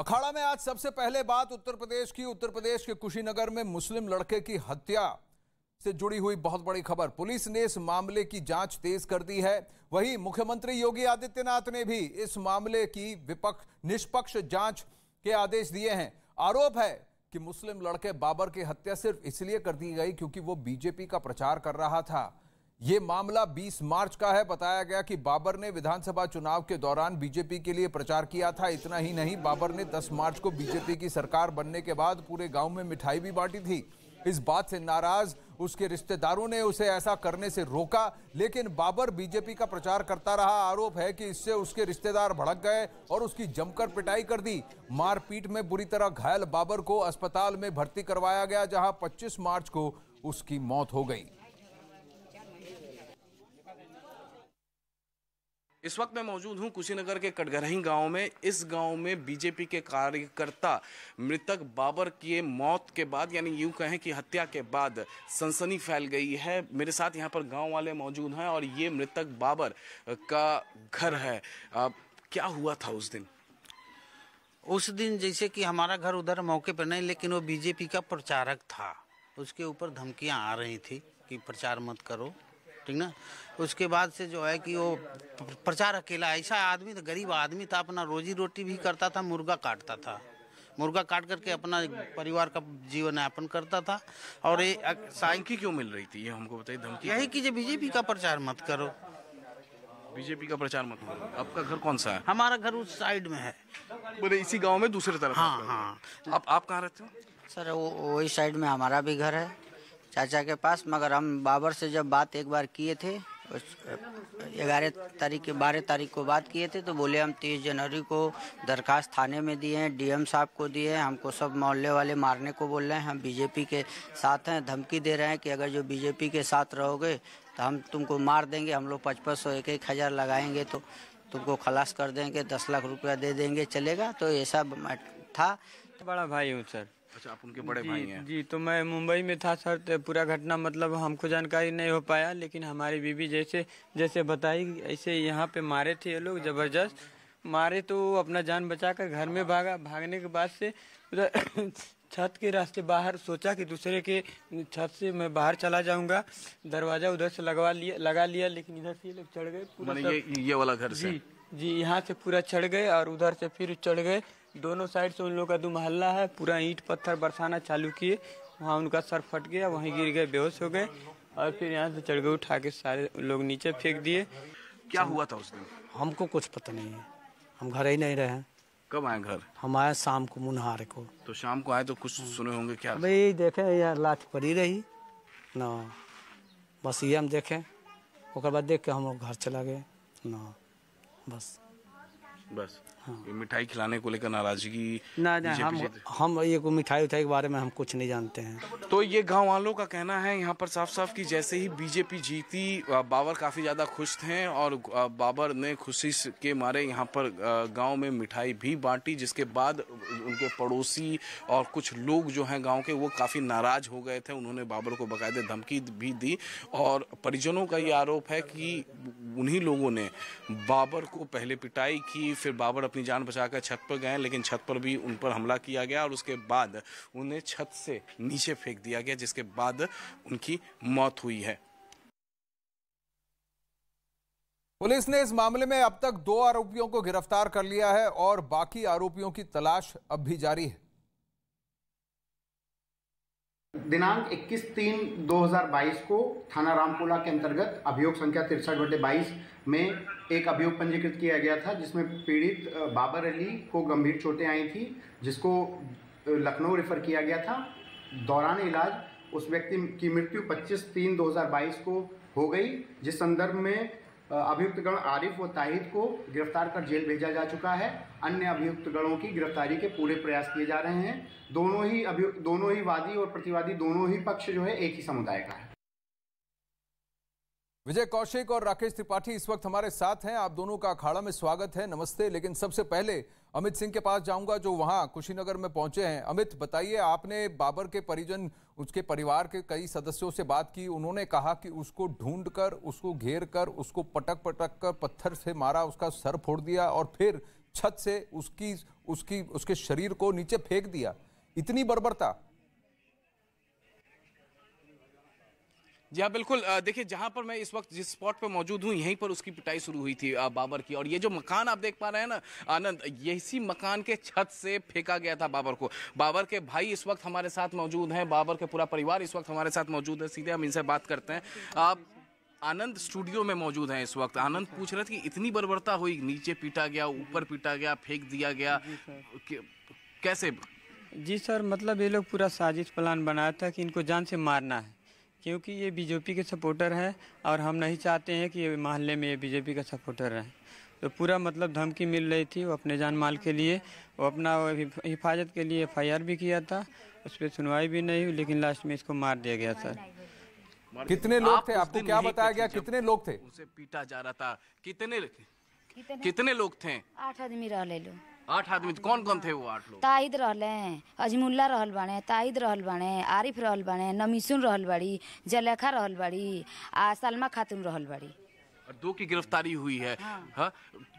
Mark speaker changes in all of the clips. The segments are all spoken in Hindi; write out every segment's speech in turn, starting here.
Speaker 1: अखाड़ा में आज सबसे पहले बात उत्तर प्रदेश की उत्तर प्रदेश के कुशीनगर में मुस्लिम लड़के की हत्या से जुड़ी हुई बहुत बड़ी खबर पुलिस ने इस मामले की जांच तेज कर दी है वहीं मुख्यमंत्री योगी आदित्यनाथ ने भी इस मामले की विपक्ष निष्पक्ष जांच के आदेश दिए हैं आरोप है कि मुस्लिम लड़के बाबर की हत्या सिर्फ इसलिए कर दी गई क्योंकि वो बीजेपी का प्रचार कर रहा था ये मामला 20 मार्च का है बताया गया कि बाबर ने विधानसभा चुनाव के दौरान बीजेपी के लिए प्रचार किया था इतना ही नहीं बाबर ने 10 मार्च को बीजेपी की सरकार बनने के बाद पूरे गांव में मिठाई भी बांटी थी इस बात से नाराज उसके रिश्तेदारों ने उसे ऐसा करने से रोका लेकिन बाबर बीजेपी का प्रचार करता रहा आरोप है कि इससे उसके रिश्तेदार भड़क गए और उसकी जमकर पिटाई कर दी मारपीट में बुरी तरह घायल बाबर को अस्पताल में भर्ती करवाया गया जहां 25 मार्च को उसकी मौत हो गई
Speaker 2: इस वक्त मैं मौजूद हूं कुशीनगर के कटगरही गांव में इस गांव में बीजेपी के कार्यकर्ता मृतक बाबर की मौत के बाद यानी यूं कहें कि हत्या के बाद सनसनी फैल गई है मेरे साथ यहां पर गांव वाले मौजूद हैं और ये मृतक बाबर का घर है आ, क्या हुआ था उस दिन उस दिन जैसे कि हमारा घर उधर मौके पर नहीं लेकिन वो बीजेपी का प्रचारक था उसके ऊपर धमकियाँ आ रही थी कि प्रचार मत करो ठीक ना उसके बाद से जो है कि वो प्रचार अकेला ऐसा आदमी था गरीब आदमी था अपना रोजी रोटी भी करता था मुर्गा काटता था मुर्गा काट करके अपना परिवार का जीवन यापन करता था और ये क्यों मिल रही थी ये हमको बताइए धमकी यही कीजिए बीजेपी का प्रचार मत करो बीजेपी का प्रचार मत करो आपका घर कौन सा है हमारा घर उस साइड में है बोले इसी गांव में दूसरे तरफ हाँ हाँ आप आप कहाँ रहते
Speaker 3: हो सर वो वही साइड में हमारा भी घर है चाचा के पास मगर हम बाबर से जब बात एक बार किए थे ग्यारह तारीख के बारह तारीख को बात किए थे तो बोले हम तीस जनवरी को दरखास्त थाने में दिए हैं डीएम साहब को दिए हैं हमको सब मोहल्ले वाले मारने को बोल रहे हैं हम बीजेपी के साथ हैं धमकी दे रहे हैं कि अगर जो बीजेपी के साथ रहोगे तो हम तुमको मार देंगे हम लोग पचपन सौ एक एक हज़ार लगाएंगे तो तुमको खलास कर देंगे दस लाख रुपया दे देंगे चलेगा तो ऐसा था बड़ा भाई हूँ सर अच्छा आप उनके बड़े जी, भाई हैं जी तो मैं मुंबई में था सर तो पूरा घटना मतलब हमको जानकारी नहीं हो पाया लेकिन हमारी बीबी जैसे जैसे बताई ऐसे यहाँ पे मारे थे ये लोग ज़बरदस्त मारे तो अपना जान बचा कर घर में भागा भागने के बाद से उधर छत के रास्ते बाहर सोचा कि दूसरे के छत से मैं बाहर चला जाऊंगा दरवाज़ा उधर से लगवा लिया लगा लिया लेकिन इधर से ये लोग चढ़
Speaker 2: गए ये ये वाला घर से जी
Speaker 3: जी यहाँ से पूरा चढ़ गए और उधर से फिर चढ़ गए दोनों साइड से उन लोग का दो महल्ला है पूरा ईंट पत्थर बरसाना चालू किए वहाँ उनका सर फट गया वहीं गिर गए बेहोश हो गए और फिर यहाँ से चढ़ गए उठा के सारे लोग नीचे फेंक दिए
Speaker 2: क्या हुआ था उस दिन
Speaker 3: हमको कुछ पता नहीं है हम घर ही नहीं रहे कब आए घर हम आए शाम को मुनहार को
Speaker 2: तो शाम को आए तो कुछ सुने होंगे क्या भाई
Speaker 3: देखे यार लाठ पड़ी रही न बस ये हम देखे देख के हम लोग घर चला गए ना बस
Speaker 2: बस हाँ। मिठाई खिलाने को लेकर नाराजगी ना ना हम
Speaker 3: हम ये को मिठाई उठाई के बारे में हम कुछ नहीं जानते हैं
Speaker 2: तो ये गांव वालों का कहना है यहाँ पर साफ साफ कि जैसे ही बीजेपी जीती बाबर काफ़ी ज़्यादा खुश थे और बाबर ने खुशी के मारे यहाँ पर गांव में मिठाई भी बांटी जिसके बाद उनके पड़ोसी और कुछ लोग जो है गाँव के वो काफ़ी नाराज हो गए थे उन्होंने बाबर को बाकायदे धमकी भी दी और परिजनों का ये आरोप है कि उन्ही लोगों ने बाबर को पहले पिटाई की फिर बाबर अपनी जान बचाकर छत पर गए लेकिन छत पर भी उन पर हमला किया गया और उसके बाद उन्हें छत से नीचे फेंक दिया गया जिसके बाद उनकी मौत हुई है
Speaker 1: पुलिस ने इस मामले में अब तक दो आरोपियों को गिरफ्तार कर लिया है और बाकी आरोपियों की तलाश अब भी जारी है दिनांक
Speaker 2: 21 तीन 2022 को थाना रामपुला के अंतर्गत अभियोग संख्या तिरसठ बटे बाईस में एक अभियोग पंजीकृत किया गया था जिसमें पीड़ित बाबर अली को गंभीर चोटें आई थी जिसको लखनऊ रेफर किया गया था दौरान इलाज उस व्यक्ति की मृत्यु 25 तीन 2022 को हो गई जिस संदर्भ में अभियुक्तगण आरिफ व ताहिद को गिरफ्तार कर जेल भेजा जा चुका है अन्य अभियुक्तगणों की गिरफ्तारी के पूरे प्रयास किए जा रहे हैं दोनों ही अभियुक्त दोनों ही वादी और प्रतिवादी दोनों ही
Speaker 1: पक्ष जो है एक ही समुदाय का है विजय कौशिक और राकेश त्रिपाठी इस वक्त हमारे साथ हैं आप दोनों का अखाड़ा में स्वागत है नमस्ते लेकिन सबसे पहले अमित सिंह के पास जाऊंगा जो वहां कुशीनगर में पहुंचे हैं अमित बताइए आपने बाबर के परिजन उसके परिवार के कई सदस्यों से बात की उन्होंने कहा कि उसको ढूंढ कर उसको घेर कर उसको पटक पटक कर पत्थर से मारा उसका सर फोड़ दिया और फिर छत से उसकी उसकी उसके शरीर को नीचे फेंक दिया इतनी बर्बरता
Speaker 2: जी हाँ बिल्कुल देखिए जहाँ पर मैं इस वक्त जिस स्पॉट पर मौजूद हूँ यहीं पर उसकी पिटाई शुरू हुई थी बाबर की और ये जो मकान आप देख पा रहे हैं ना आनंद इसी मकान के छत से फेंका गया था बाबर को बाबर के भाई इस वक्त हमारे साथ मौजूद हैं बाबर के पूरा परिवार इस वक्त हमारे साथ मौजूद है सीधे हम इनसे बात करते हैं आप आनंद स्टूडियो में मौजूद हैं इस वक्त आनंद पूछ रहे थे कि इतनी बर्बरता हुई नीचे पीटा गया ऊपर पीटा गया फेंक दिया गया कैसे
Speaker 3: जी सर मतलब ये लोग पूरा साजिश प्लान बनाया था कि इनको जान से मारना है क्योंकि ये बीजेपी के सपोर्टर हैं और हम नहीं चाहते हैं कि ये मोहल्ले में ये बीजेपी का सपोर्टर रहें तो पूरा मतलब धमकी मिल रही थी वो अपने जान माल के लिए वो अपना हिफाजत के लिए एफ भी किया था उस पर सुनवाई भी नहीं हुई लेकिन लास्ट में इसको मार दिया गया
Speaker 2: सर कितने लोग थे आपको क्या बताया गया कितने लोग थे उसे पीटा जा रहा था कितने कितने लोग थे
Speaker 4: आठ आदमी रह ले लो
Speaker 2: आठ आदमी तो कौन कौन थे वो आठ लोग
Speaker 4: ताइद रहले अजमुल्ला रहल बाड़े ताइद रहल बाड़े आरिफ रहल बाड़े नमीसुन रहल बाड़ी जलेखा रहल बाड़ी आ सलमा खातून रहल बाड़ी
Speaker 2: और दो की गिरफ्तारी हुई है हाँ। हा?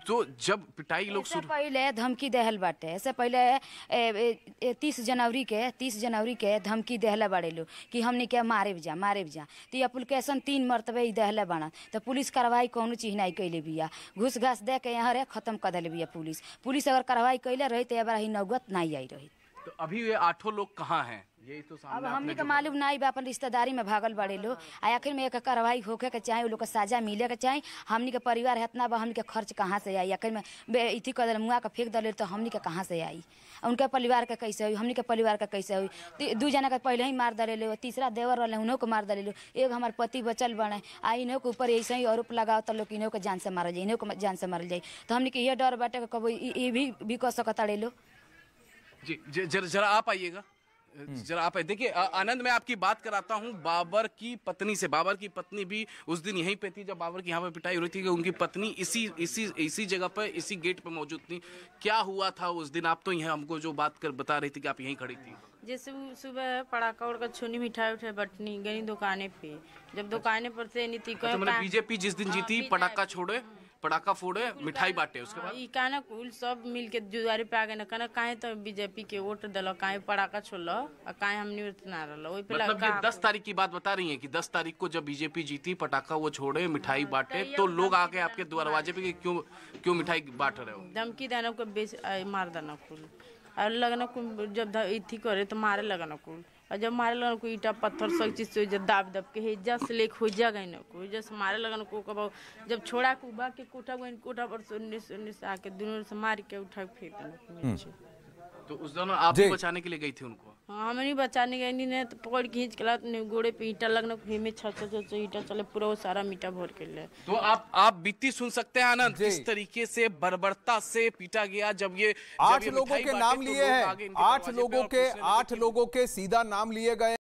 Speaker 2: तो जब पिटाई लोग सुर...
Speaker 4: पहले धमकी दहल बाटे ऐसे पहले ए, ए, ए, तीस जनवरी के तीस जनवरी के धमकी दहला बाड़े लोग कि हमने क्या मारे जा मारे जा तो ये तीन मरतबे ही दहला बना तो पुलिस कार्रवाई कौन नहीं कैले बिया घुस घास दे के यहाँ रे खत्म कर दिल बिया पुलिस पुलिस अगर कार्रवाई कैले रही तो ये बार ही नौगत नहीं आई रही
Speaker 2: तो अभी ये आठों लोग कहाँ हैं यही तो अब हमने का तो
Speaker 4: मालूम ना बा अपन रिश्तेदारी में भागल बड़े लोग आ आखिर में एक कार्रवाई होके के चाहे लोग का सजा मिले के चाहे हमनी के परिवार है इतना बा के खर्च कहाँ से आई आखिर में इथी कदल मुआ के फेंक दल तो हमनी के कहाँ से आई उनके परिवार का कैसे हुई हमनी के परिवार का कैसे हुई दू जना के पहले ही मार दले तीसरा देवर रहे उन्हों को मार दले एक हमारे पति बचल बने आ इन्हों के ऊपर ऐसे ही आरोप लगाओ तो लोग इन्हों के जान से मारल जाए इन्हों को जान से मारल जाए तो हमनी के ये डर बाटे कब ये भी कह सकता लो
Speaker 2: जी जरा आप आइएगा हम्म। जरा आप देखिए आनंद मैं आपकी बात कराता हूँ बाबर की पत्नी से बाबर की पत्नी भी उस दिन यहीं पे थी जब बाबर की यहाँ पे पिटाई रही थी कि उनकी पत्नी इसी इसी इसी जगह पर इसी गेट पे मौजूद थी क्या हुआ था उस दिन आप तो यहाँ हमको जो बात कर बता रही थी कि आप यहीं खड़ी थी
Speaker 5: जैसे सुबह पड़ाका उड़का छुनी मिठाई उठाई बटनी गई दुकाने पे जब दुकाने पर से अच्छा, मतलब बीजेपी जिस दिन हाँ, जीती पटाखा
Speaker 2: छोड़े पटाखा फोड़े मिठाई बांटे उसके हाँ, बाद
Speaker 5: कहना कुल सब मिल के जुआरी पे आ गए ना कहना काहे तो बीजेपी के वोट दिलो काहे पटाखा छोड़ और काहे हमने उतना रहो मतलब ये दस
Speaker 2: तारीख की बात बता रही है कि दस तारीख को जब बीजेपी जीती पटाखा वो छोड़े मिठाई हाँ, तो बांटे तो लोग आके आपके तो दरवाजे पे क्यों क्यों मिठाई बांट रहे हो
Speaker 5: धमकी देना को मार देना कुल और लगना कुल जब इथी करे तो मारे लगना कुल और जब मारे लगन को ईटा पत्थर सब चीज़ से दाब दब के हेजा से लेके हो जा गई को हेजा मारे लगन को कब जब छोड़ा को बा के कोठा को कोठा पर सुनने सुनने से आके दोनों से मार के उठा फेंक हम्म।
Speaker 2: तो उस दोनों आप बचाने के लिए गई थी उनको
Speaker 5: नहीं बचाने गए नहीं ने तो पकड़ खींच के लाते गोड़े पे ईटा लगना में छत छत ईटा चले पूरा वो सारा मीटा भर के ले तो
Speaker 2: आप आप बीती सुन सकते हैं आनंद जिस तरीके से बर्बरता से पीटा गया जब ये आठ तो लोगों के नाम लिए हैं आठ लोगों के
Speaker 1: आठ लोगों के सीधा नाम लिए गए